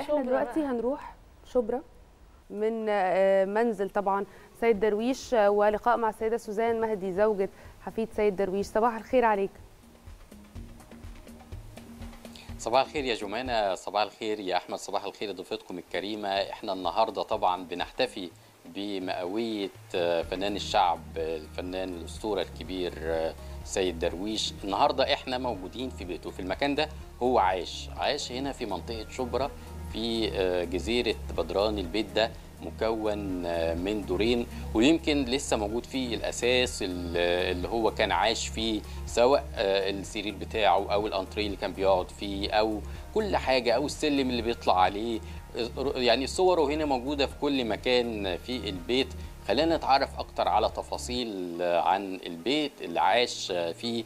احنا دلوقتي بقى. هنروح شبرا من آه، منزل طبعا سيد درويش آه، ولقاء مع السيده سوزان مهدي زوجة حفيد سيد درويش صباح الخير عليك صباح الخير يا جمانة صباح الخير يا أحمد صباح الخير ضيفتكم الكريمة إحنا النهاردة طبعا بنحتفي بمئوية آه، فنان الشعب الفنان الأسطورة الكبير سيد درويش النهاردة إحنا موجودين في بيته في المكان ده هو عاش عاش هنا في منطقة شبرا في آه، جزيره بدران البيت ده مكون آه، من دورين ويمكن لسه موجود فيه الاساس اللي هو كان عاش فيه سواء آه، السرير بتاعه او الانتريه اللي كان بيقعد فيه او كل حاجه او السلم اللي بيطلع عليه يعني صوره هنا موجوده في كل مكان في البيت خلينا نتعرف اكتر على تفاصيل عن البيت اللي عاش فيه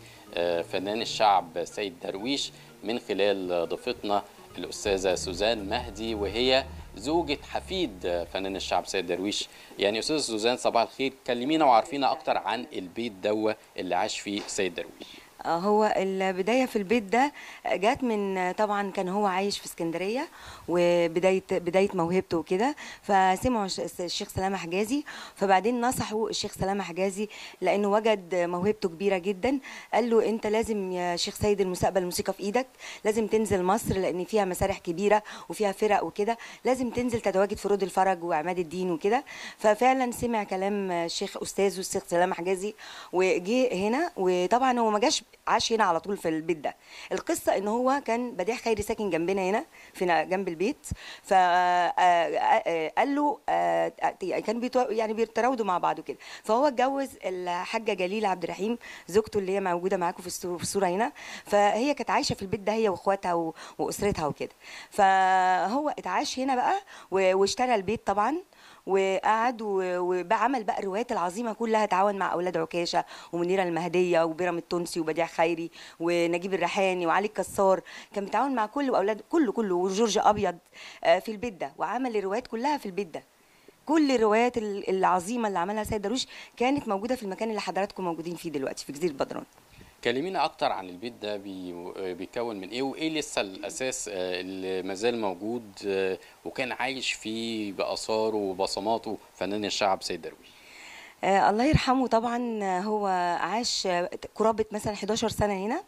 فنان الشعب سيد درويش من خلال ضيفتنا الأستاذة سوزان مهدي وهي زوجة حفيد فنان الشعب سيد درويش يعني أستاذة سوزان صباح الخير كلمينا وعرفينا أكتر عن البيت دوة اللي عاش فيه سيد درويش هو البدايه في البيت ده جات من طبعا كان هو عايش في اسكندريه وبدايه بدايه موهبته وكده فسمعوا الشيخ سلامه حجازي فبعدين نصحوا الشيخ سلامه حجازي لانه وجد موهبته كبيره جدا قال له انت لازم يا شيخ سيد المستقبل الموسيقى في ايدك لازم تنزل مصر لان فيها مسارح كبيره وفيها فرق وكده لازم تنزل تتواجد في رود الفرج وعماد الدين وكده ففعلا سمع كلام الشيخ استاذه الشيخ سلامه حجازي وجه هنا وطبعا هو ما جاش عاش هنا على طول في البيت ده القصه ان هو كان بديع خيري ساكن جنبنا هنا في جنب البيت ف آه، آه، قال له آه، كان بيتو يعني بيتراودوا مع بعض كده فهو اتجوز الحاجه جليل عبد الرحيم زوجته اللي هي موجوده معاكم في الصوره هنا فهي كانت عايشه في البيت ده هي واخواتها واسرتها وكده فهو اتعاش هنا بقى واشترى البيت طبعا وقعد وعمل بقى الروايات العظيمه كلها تعاون مع اولاد عكاشه ومنيره المهديه وبيرم التونسي وبديع خيري ونجيب الريحاني وعلي الكسار كان متعاون مع كل واولاد كله كله وجورج ابيض آه، في البيت ده وعمل الروايات كلها في البيت ده كل الروايات العظيمه اللي عملها سيد درويش كانت موجوده في المكان اللي حضراتكم موجودين فيه دلوقتي في جزيره بدران كلمينا اكتر عن البيت ده بيتكون من ايه وايه لسه الاساس آه، اللي مازال موجود آه، وكان عايش فيه باثاره وبصماته فنان الشعب سيد درويش آه الله يرحمه طبعا هو عاش قرابه مثلا 11 سنه هنا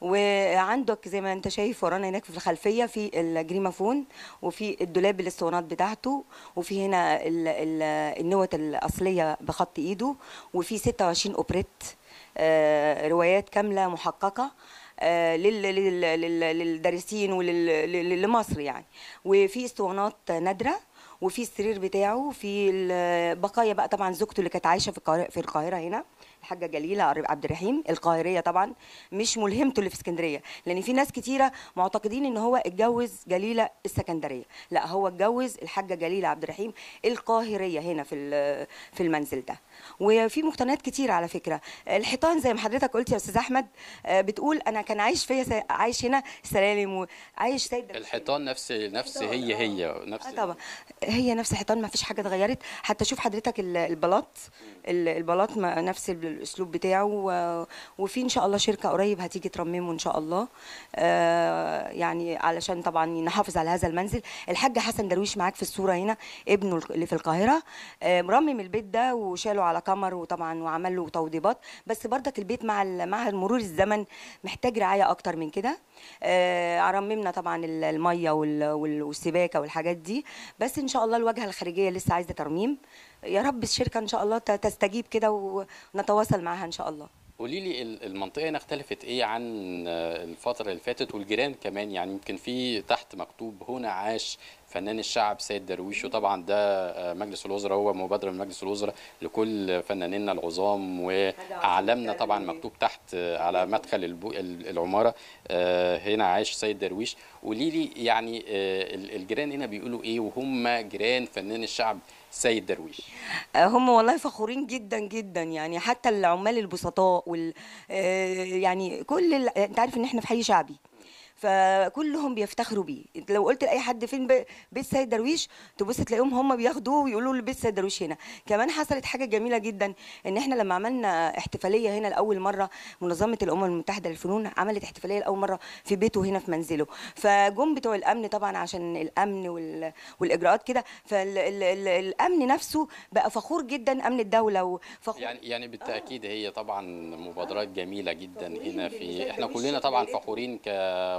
وعندك زي ما انت شايف ورانا هناك في الخلفيه في الجريمافون وفي الدولاب الاسطوانات بتاعته وفي هنا النوت الاصليه بخط ايده وفي 26 اوبريت آه، روايات كامله محققه آه، للدارسين ولمصر يعني وفي اسطوانات نادره وفي السرير بتاعه في بقايا بقى طبعا زوجته اللي كانت عايشه في القاهره هنا الحاجه جليله عبد الرحيم القاهريه طبعا مش ملهمته اللي في اسكندريه لان في ناس كتيره معتقدين ان هو اتجوز جليله السكندريه لا هو اتجوز الحاجه جليله عبد الرحيم القاهريه هنا في في المنزل ده وفي مقتنيات كتيرة على فكره الحيطان زي ما حضرتك قلت يا استاذ احمد آه، بتقول انا كان عايش فيا عايش هنا سلالم وعايش سيد الحيطان نفس نفس هي هي نفس آه, آه، طبعا هي نفس الحيطان ما فيش حاجه اتغيرت حتى شوف حضرتك البلاط البلاط نفس الاسلوب بتاعه وفي ان شاء الله شركه قريب هتيجي ترممه ان شاء الله آه، يعني علشان طبعا نحافظ على هذا المنزل الحاج حسن درويش معاك في الصوره هنا ابنه اللي في القاهره آه، مرمم البيت ده وشاله على كمر وطبعا وعمل له توضيبات بس بردك البيت مع مع مرور الزمن محتاج رعايه اكتر من كده آه، رممنا طبعا الميه والسباكه والحاجات دي بس ان شاء الله الواجهه الخارجيه لسه عايزه ترميم يا رب الشركه ان شاء الله تستجيب كده ونتواصل نتواصل معاها ان شاء الله قولي لي المنطقه هنا اختلفت ايه عن آه، الفتره اللي فاتت والجيران كمان يعني يمكن في تحت مكتوب هنا عاش فنان الشعب سيد درويش وطبعا ده آه، مجلس الوزراء هو مبادره من مجلس الوزراء لكل فنانينا العظام واعلامنا طبعا مكتوب تحت آه، على مدخل العماره هنا عاش سيد درويش قولي لي يعني الجيران هنا بيقولوا ايه وهم جيران فنان الشعب سيد درويش آه، هم والله فخورين جدا جدا يعني حتى العمال البسطاء وال آه، يعني كل انت عارف ان احنا في حي شعبي فكلهم بيفتخروا بيه لو قلت لاي حد فين بيت سيد درويش تبص تلاقيهم هم بياخدوه ويقولوا له بيت سيد درويش هنا كمان حصلت حاجه جميله جدا ان احنا لما عملنا احتفاليه هنا لاول مره منظمه الامم المتحده للفنون عملت احتفاليه لاول مره في بيته هنا في منزله فجم بتوع الامن طبعا عشان الامن وال... والاجراءات كده فالامن نفسه بقى فخور جدا امن الدوله وفخور يعني يعني بالتاكيد هي طبعا مبادرات جميله جدا هنا في احنا كلنا طبعا فخورين ك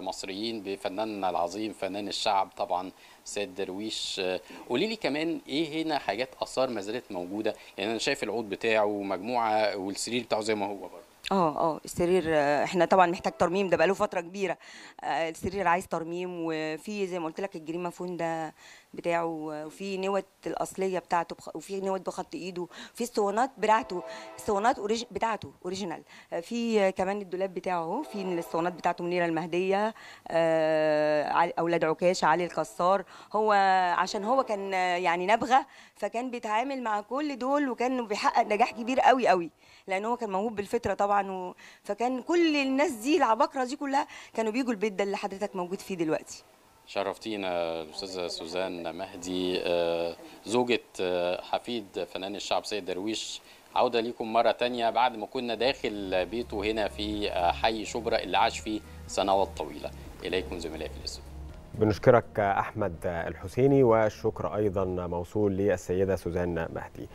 المصريين بفناننا العظيم فنان الشعب طبعا سيد درويش آه، قولي لي كمان ايه هنا حاجات اثار ما زالت موجوده يعني انا شايف العود بتاعه ومجموعه والسرير بتاعه زي ما هو برضه اه اه السرير آه، احنا طبعا محتاج ترميم ده بقاله فتره كبيره آه، السرير عايز ترميم وفي زي ما قلت لك الجريمه فون ده بتاعه وفي نوت الاصليه بتاعته وفي نوت بخط ايده في اسطوانات بتاعته اسطوانات بتاعته اوريجينال آه، في كمان الدولاب بتاعه اهو في الاسطوانات بتاعته منيره المهديه آه، اولاد عكاش علي الكسار هو عشان هو كان يعني نبغه فكان بيتعامل مع كل دول وكان بيحقق نجاح كبير قوي قوي لان هو كان موهوب بالفطره طبعا فكان كل الناس دي العباقره دي كلها كانوا بيجوا البيت ده اللي حضرتك موجود فيه دلوقتي شرفتينا الاستاذه سوزان مهدي آه، زوجة آه، حفيد فنان الشعب سيد درويش عودة لكم مرة تانية بعد ما كنا داخل بيته هنا في آه، حي شبرا اللي عاش فيه سنوات طويلة إليكم زملائي في الاستوديو بنشكرك أحمد الحسيني والشكر أيضا موصول للسيدة سوزان مهدي